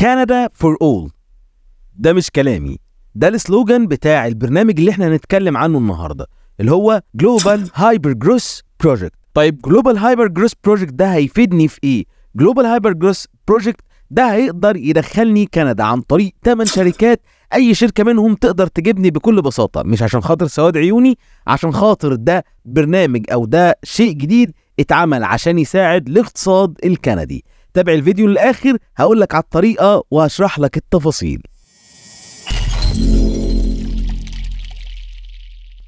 كندا فور اول ده مش كلامي ده السلوجان بتاع البرنامج اللي احنا هنتكلم عنه النهارده اللي هو جلوبال هايبر جروس بروجكت طيب جلوبال هايبر جروس بروجكت ده هيفيدني في ايه جلوبال هايبر جروس بروجكت ده هيقدر يدخلني كندا عن طريق 8 شركات اي شركه منهم تقدر تجيبني بكل بساطه مش عشان خاطر سواد عيوني عشان خاطر ده برنامج او ده شيء جديد اتعمل عشان يساعد الاقتصاد الكندي تابع الفيديو للاخر هقول لك على الطريقه وهشرح لك التفاصيل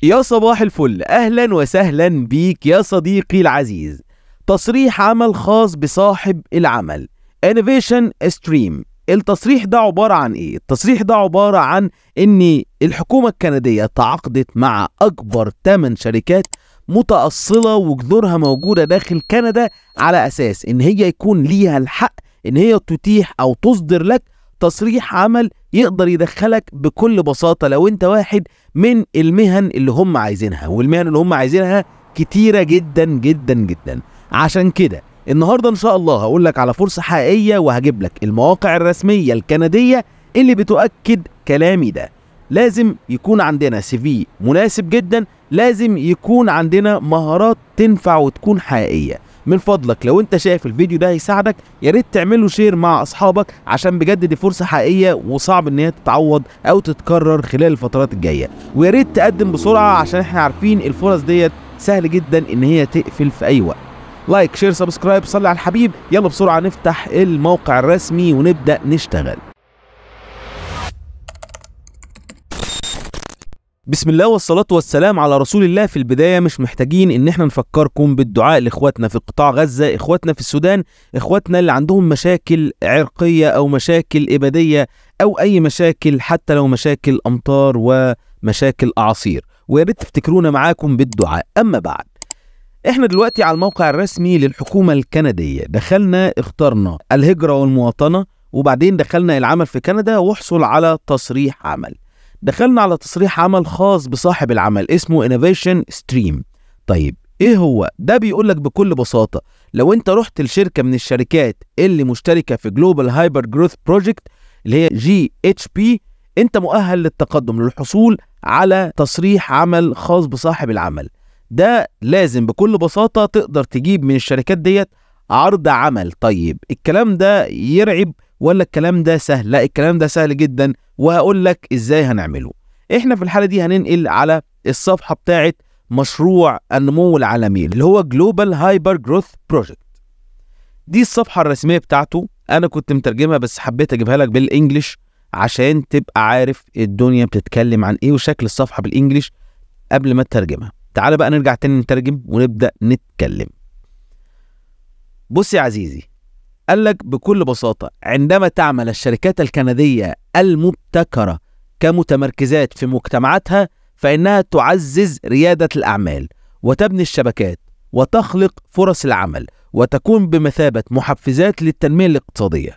يا صباح الفل اهلا وسهلا بيك يا صديقي العزيز تصريح عمل خاص بصاحب العمل انوفيشن ستريم التصريح ده عبارة عن إيه؟ التصريح ده عبارة عن إن الحكومة الكندية تعاقدت مع أكبر 8 شركات متأصلة وجذورها موجودة داخل كندا على أساس إن هي يكون ليها الحق إن هي تتيح أو تصدر لك تصريح عمل يقدر يدخلك بكل بساطة لو أنت واحد من المهن اللي هم عايزينها والمهن اللي هم عايزينها كتيرة جدا جدا جدا عشان كده النهاردة إن شاء الله هقول لك على فرصة حقيقية وهجيب لك المواقع الرسمية الكندية اللي بتؤكد كلامي ده لازم يكون عندنا سي في مناسب جدا لازم يكون عندنا مهارات تنفع وتكون حقيقيه من فضلك لو انت شايف الفيديو ده هيساعدك يا ريت تعمله شير مع اصحابك عشان بجد دي فرصه حقيقيه وصعب ان هي تتعوض او تتكرر خلال الفترات الجايه ويا ريت تقدم بسرعه عشان احنا عارفين الفرص ديت سهل جدا ان هي تقفل في اي وقت لايك شير سبسكرايب صلي على الحبيب يلا بسرعه نفتح الموقع الرسمي ونبدا نشتغل بسم الله والصلاة والسلام على رسول الله في البداية مش محتاجين ان احنا نفكركم بالدعاء لاخواتنا في قطاع غزة اخواتنا في السودان اخواتنا اللي عندهم مشاكل عرقية او مشاكل ابادية او اي مشاكل حتى لو مشاكل امطار ومشاكل اعاصير ويا ريت تفتكرونا معاكم بالدعاء اما بعد احنا دلوقتي على الموقع الرسمي للحكومة الكندية دخلنا اخترنا الهجرة والمواطنة وبعدين دخلنا العمل في كندا واحصل على تصريح عمل دخلنا على تصريح عمل خاص بصاحب العمل اسمه انوفيشن ستريم طيب ايه هو ده بيقول لك بكل بساطه لو انت رحت لشركه من الشركات اللي مشتركه في جلوبال هايبر جروث بروجكت اللي هي جي اتش بي انت مؤهل للتقدم للحصول على تصريح عمل خاص بصاحب العمل ده لازم بكل بساطه تقدر تجيب من الشركات ديت عرض عمل طيب الكلام ده يرعب ولا الكلام ده سهل لا الكلام ده سهل جدا وهقول لك ازاي هنعمله احنا في الحاله دي هننقل على الصفحه بتاعه مشروع النمو العالمي اللي هو جلوبال هايبر جروث بروجكت دي الصفحه الرسميه بتاعته انا كنت مترجمها بس حبيت اجيبها لك بالانجلش عشان تبقى عارف الدنيا بتتكلم عن ايه وشكل الصفحه بالانجلش قبل ما تترجمها تعال بقى نرجع تاني نترجم ونبدا نتكلم بص يا عزيزي قال لك بكل بساطة عندما تعمل الشركات الكندية المبتكرة كمتمركزات في مجتمعاتها فإنها تعزز ريادة الأعمال وتبني الشبكات وتخلق فرص العمل وتكون بمثابة محفزات للتنمية الاقتصادية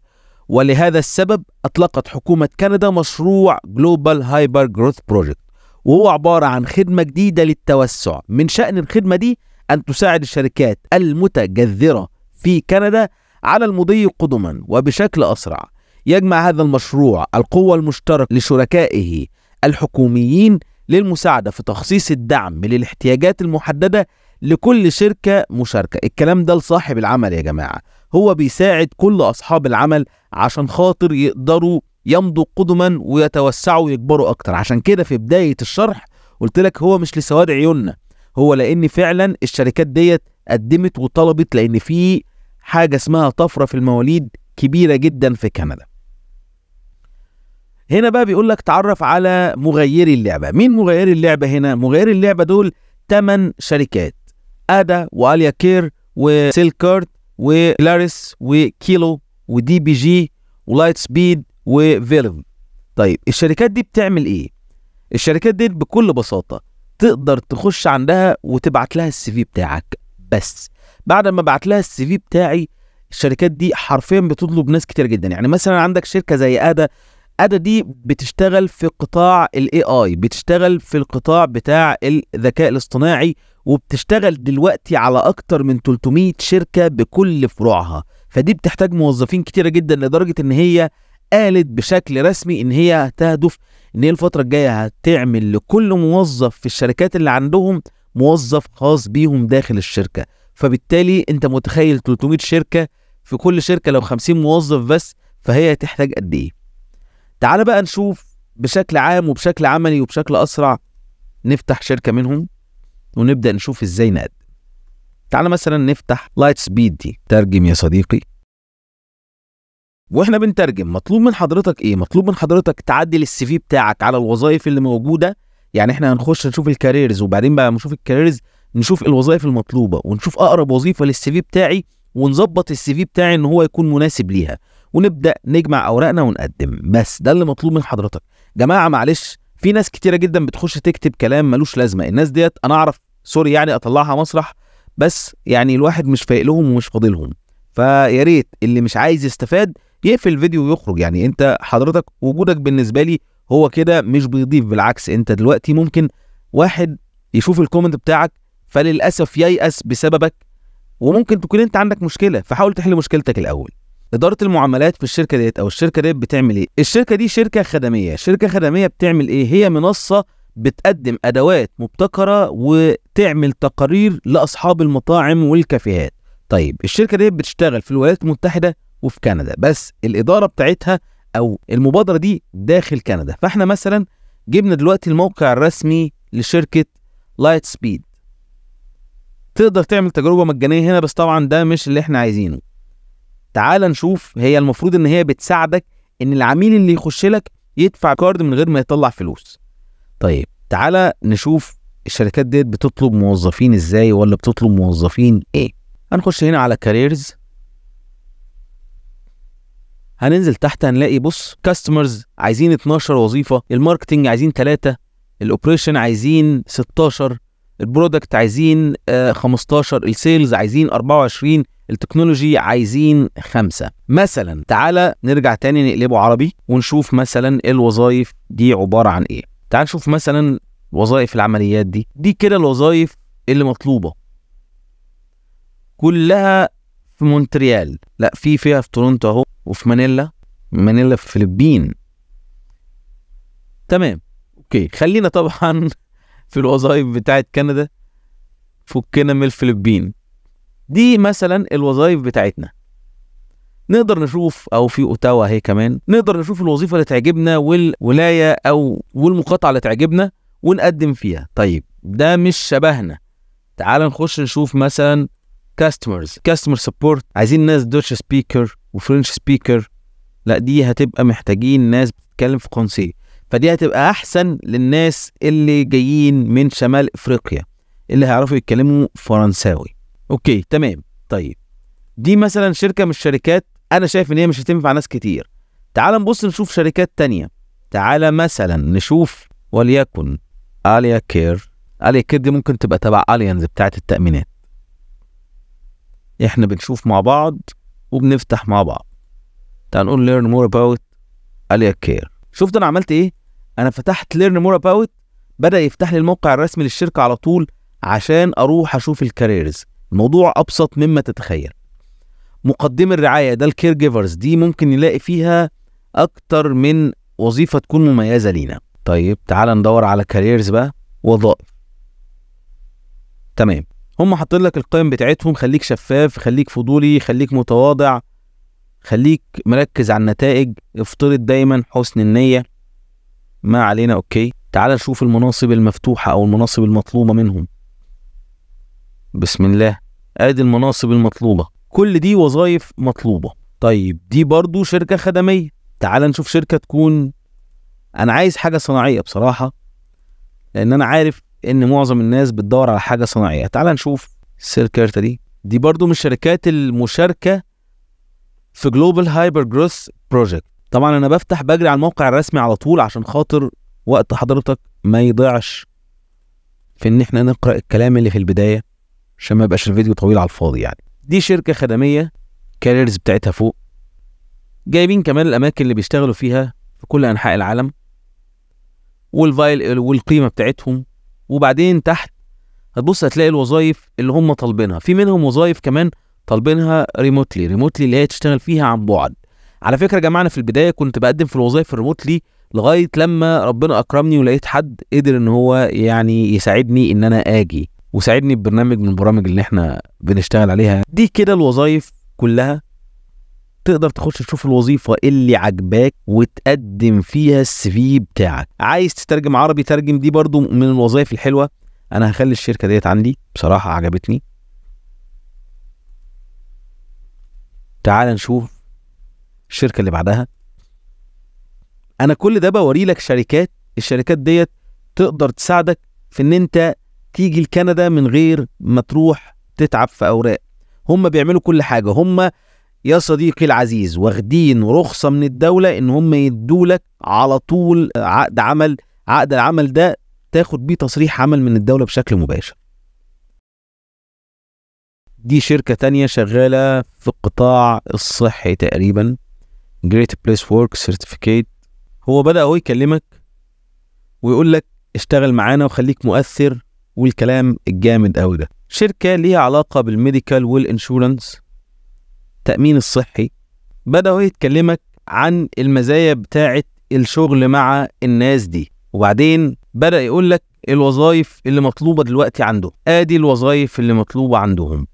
ولهذا السبب أطلقت حكومة كندا مشروع جلوبال هايبر جروث بروجكت وهو عبارة عن خدمة جديدة للتوسع من شأن الخدمة دي أن تساعد الشركات المتجذرة في كندا على المضي قدما وبشكل أسرع يجمع هذا المشروع القوة المشتركة لشركائه الحكوميين للمساعدة في تخصيص الدعم للاحتياجات المحددة لكل شركة مشاركة الكلام ده لصاحب العمل يا جماعة هو بيساعد كل أصحاب العمل عشان خاطر يقدروا يمضوا قدما ويتوسعوا ويكبروا أكتر عشان كده في بداية الشرح قلت لك هو مش لسواد عيوننا هو لأن فعلا الشركات ديت قدمت وطلبت لأن في حاجة اسمها طفرة في المواليد كبيرة جدا في كندا هنا بقى بيقول لك تعرف على مغيري اللعبة مين مغيري اللعبة هنا مغيري اللعبة دول 8 شركات ادا واليا كير وسيلكارت وكلاريس وكيلو ودي بي جي ولايت سبيد وفيلم طيب الشركات دي بتعمل ايه الشركات دي بكل بساطة تقدر تخش عندها وتبعت لها السي في بتاعك بس بعد ما بعت لها السي في بتاعي الشركات دي حرفيا بتطلب ناس كتير جدا يعني مثلا عندك شركه زي ادا ادا دي بتشتغل في قطاع الاي اي بتشتغل في القطاع بتاع الذكاء الاصطناعي وبتشتغل دلوقتي على اكتر من 300 شركه بكل فروعها فدي بتحتاج موظفين كتيره جدا لدرجه ان هي قالت بشكل رسمي ان هي تهدف ان هي الفتره الجايه هتعمل لكل موظف في الشركات اللي عندهم موظف خاص بيهم داخل الشركه فبالتالي انت متخيل 300 شركه في كل شركه لو 50 موظف بس فهي هتحتاج قد ايه تعال بقى نشوف بشكل عام وبشكل عملي وبشكل اسرع نفتح شركه منهم ونبدا نشوف ازاي نقدم تعال مثلا نفتح لايت سبيد دي ترجم يا صديقي واحنا بنترجم مطلوب من حضرتك ايه مطلوب من حضرتك تعدل السي في بتاعك على الوظائف اللي موجوده يعني احنا هنخش نشوف الكاريرز وبعدين بقى نشوف الكاريرز نشوف الوظائف المطلوبه ونشوف اقرب وظيفه للسي في بتاعي ونظبط السي في بتاعي ان هو يكون مناسب ليها ونبدا نجمع اوراقنا ونقدم بس ده اللي مطلوب من حضرتك جماعه معلش في ناس كتيره جدا بتخش تكتب كلام ملوش لازمه الناس ديت انا اعرف سوري يعني اطلعها مسرح بس يعني الواحد مش فايق لهم ومش فاضلهم فيا ريت اللي مش عايز يستفاد يقفل الفيديو ويخرج يعني انت حضرتك وجودك بالنسبه لي هو كده مش بيضيف بالعكس انت دلوقتي ممكن واحد يشوف الكومنت بتاعك فللاسف ييأس بسببك وممكن تكون انت عندك مشكله فحاول تحل مشكلتك الاول اداره المعاملات في الشركه ديت او الشركه ديت بتعمل ايه الشركه دي شركه خدميه شركه خدميه بتعمل ايه هي منصه بتقدم ادوات مبتكره وتعمل تقارير لاصحاب المطاعم والكافيهات طيب الشركه دي بتشتغل في الولايات المتحده وفي كندا بس الاداره بتاعتها او المبادره دي داخل كندا فاحنا مثلا جبنا دلوقتي الموقع الرسمي لشركه لايت سبيد تقدر تعمل تجربه مجانيه هنا بس طبعا ده مش اللي احنا عايزينه تعال نشوف هي المفروض ان هي بتساعدك ان العميل اللي يخش لك يدفع كارد من غير ما يطلع فلوس طيب تعال نشوف الشركات ديت بتطلب موظفين ازاي ولا بتطلب موظفين ايه هنخش هنا على كاريرز هننزل تحت هنلاقي بص كاستمرز عايزين 12 وظيفه الماركتنج عايزين 3 الاوبريشن عايزين 16 البرودكت عايزين 15 آه، السيلز عايزين 24 التكنولوجي عايزين خمسة مثلا تعالى نرجع تاني نقلبه عربي ونشوف مثلا الوظائف دي عبارة عن ايه تعال نشوف مثلا وظائف العمليات دي دي كده الوظائف اللي مطلوبة كلها في مونتريال لا في فيها في تورونتو اهو وفي مانيلا مانيلا في الفلبين تمام اوكي خلينا طبعا في الوظائف بتاعت كندا فكنا من الفلبين دي مثلا الوظائف بتاعتنا نقدر نشوف او في اوتاوا اهي كمان نقدر نشوف الوظيفه اللي تعجبنا والولايه او والمقاطعه اللي تعجبنا ونقدم فيها طيب ده مش شبهنا تعال نخش نشوف مثلا كاستمرز كاستمر سبورت عايزين ناس دوتش سبيكر وفرنش سبيكر لا دي هتبقى محتاجين ناس بتتكلم في قنصيه فدي هتبقى احسن للناس اللي جايين من شمال افريقيا اللي هيعرفوا يتكلموا فرنساوي اوكي تمام طيب دي مثلا شركه من الشركات انا شايف ان هي مش هتنفع ناس كتير تعال نبص نشوف شركات تانية تعال مثلا نشوف وليكن اليا كير اليا كير دي ممكن تبقى تبع اليانز بتاعه التامينات احنا بنشوف مع بعض وبنفتح مع بعض تعال نقول learn more about اليا كير شفت انا عملت ايه انا فتحت ليرن مور اباوت بدا يفتح لي الموقع الرسمي للشركه على طول عشان اروح اشوف الكاريرز الموضوع ابسط مما تتخيل مقدم الرعايه ده الكير جيفرز دي ممكن نلاقي فيها اكتر من وظيفه تكون مميزه لينا طيب تعال ندور على كاريرز بقى وظائف تمام هم حاطين لك القيم بتاعتهم خليك شفاف خليك فضولي خليك متواضع خليك مركز على النتائج افترض دايما حسن النيه ما علينا اوكي تعال نشوف المناصب المفتوحة أو المناصب المطلوبة منهم بسم الله ادي المناصب المطلوبة كل دي وظائف مطلوبة طيب دي برضو شركة خدمية تعال نشوف شركة تكون أنا عايز حاجة صناعية بصراحة لأن أنا عارف إن معظم الناس بتدور على حاجة صناعية تعال نشوف سيركيرتا دي دي برضو من الشركات المشاركة في جلوبال هايبر جروث بروجكت طبعا انا بفتح بجري على الموقع الرسمي على طول عشان خاطر وقت حضرتك ما يضيعش في ان احنا نقرا الكلام اللي في البدايه عشان ما يبقاش الفيديو طويل على الفاضي يعني دي شركه خدميه كاريرز بتاعتها فوق جايبين كمان الاماكن اللي بيشتغلوا فيها في كل انحاء العالم والفايل والقيمه بتاعتهم وبعدين تحت هتبص هتلاقي الوظائف اللي هم طالبينها في منهم وظائف كمان طالبينها ريموتلي ريموتلي اللي هي تشتغل فيها عن بعد على فكره يا جماعه انا في البدايه كنت بقدم في الوظائف الريموتلي لغايه لما ربنا اكرمني ولقيت حد قدر ان هو يعني يساعدني ان انا اجي وساعدني ببرنامج من البرامج اللي احنا بنشتغل عليها دي كده الوظائف كلها تقدر تخش تشوف الوظيفة اللي عجباك وتقدم فيها السي في بتاعك عايز تترجم عربي ترجم دي برضو من الوظائف الحلوة أنا هخلي الشركة ديت عندي بصراحة عجبتني تعال نشوف الشركه اللي بعدها انا كل ده بوري لك شركات الشركات ديت تقدر تساعدك في ان انت تيجي لكندا من غير ما تروح تتعب في اوراق هم بيعملوا كل حاجه هم يا صديقي العزيز واخدين رخصه من الدوله ان هم يدولك على طول عقد عمل عقد العمل ده تاخد بيه تصريح عمل من الدوله بشكل مباشر دي شركة تانية شغالة في القطاع الصحي تقريبا جريت بليس وورك سيرتيفيكيت هو بدا هو يكلمك ويقول لك اشتغل معانا وخليك مؤثر والكلام الجامد قوي ده شركه ليها علاقه بالميديكال والانشورنس التامين الصحي بدا هو يتكلمك عن المزايا بتاعه الشغل مع الناس دي وبعدين بدا يقول لك الوظائف اللي مطلوبه دلوقتي عنده ادي الوظائف اللي مطلوبه عندهم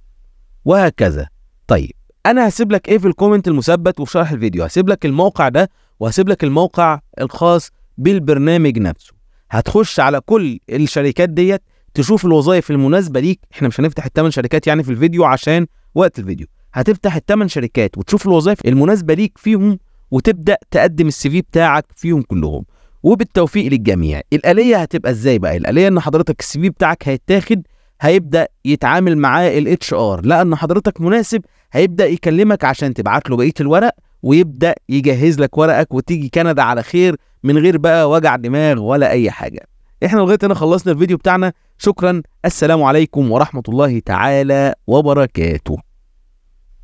وهكذا طيب انا هسيب لك ايه في الكومنت المثبت وفي شرح الفيديو هسيب لك الموقع ده وهسيب لك الموقع الخاص بالبرنامج نفسه هتخش على كل الشركات ديت تشوف الوظائف المناسبه ليك احنا مش هنفتح الثمان شركات يعني في الفيديو عشان وقت الفيديو هتفتح الثمان شركات وتشوف الوظائف المناسبه ليك فيهم وتبدا تقدم السي في بتاعك فيهم كلهم وبالتوفيق للجميع الآلية هتبقى ازاي بقى الآلية ان حضرتك السي في بتاعك هيتاخد هيبدا يتعامل معاه الاتش ار لان حضرتك مناسب هيبدا يكلمك عشان تبعت له بقيه الورق ويبدا يجهز لك ورقك وتيجي كندا على خير من غير بقى وجع دماغ ولا اي حاجه احنا لغايه هنا خلصنا الفيديو بتاعنا شكرا السلام عليكم ورحمه الله تعالى وبركاته